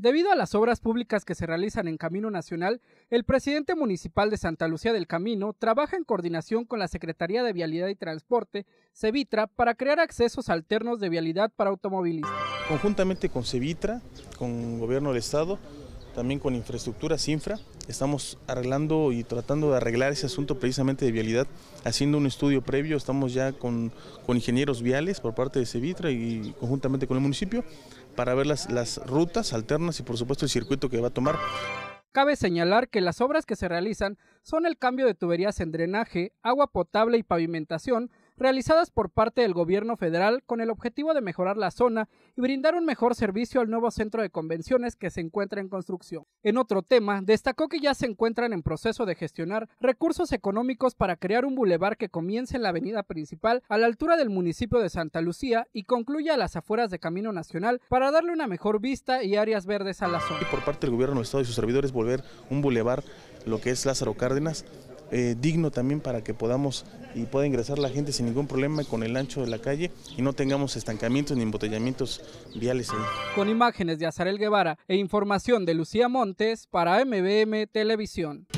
Debido a las obras públicas que se realizan en Camino Nacional, el presidente municipal de Santa Lucía del Camino trabaja en coordinación con la Secretaría de Vialidad y Transporte, Cevitra, para crear accesos alternos de vialidad para automovilistas. Conjuntamente con Cevitra, con el Gobierno del Estado, también con infraestructuras infra. Estamos arreglando y tratando de arreglar ese asunto precisamente de vialidad, haciendo un estudio previo. Estamos ya con, ingenieros viales por parte de Cevitra y conjuntamente con el municipio para ver las, las rutas alternas y por supuesto el circuito que va a tomar. Cabe señalar que las obras que se realizan son el cambio de tuberías en drenaje, agua potable y pavimentación, realizadas por parte del gobierno federal con el objetivo de mejorar la zona y brindar un mejor servicio al nuevo centro de convenciones que se encuentra en construcción. En otro tema, destacó que ya se encuentran en proceso de gestionar recursos económicos para crear un bulevar que comience en la avenida principal a la altura del municipio de Santa Lucía y concluya a las afueras de Camino Nacional para darle una mejor vista y áreas verdes a la zona. Y por parte del gobierno del Estado y sus servidores volver un bulevar lo que es Lázaro Cárdenas eh, digno también para que podamos y pueda ingresar la gente sin ningún problema con el ancho de la calle y no tengamos estancamientos ni embotellamientos viales ahí. Con imágenes de Azarel Guevara e información de Lucía Montes para MBM Televisión.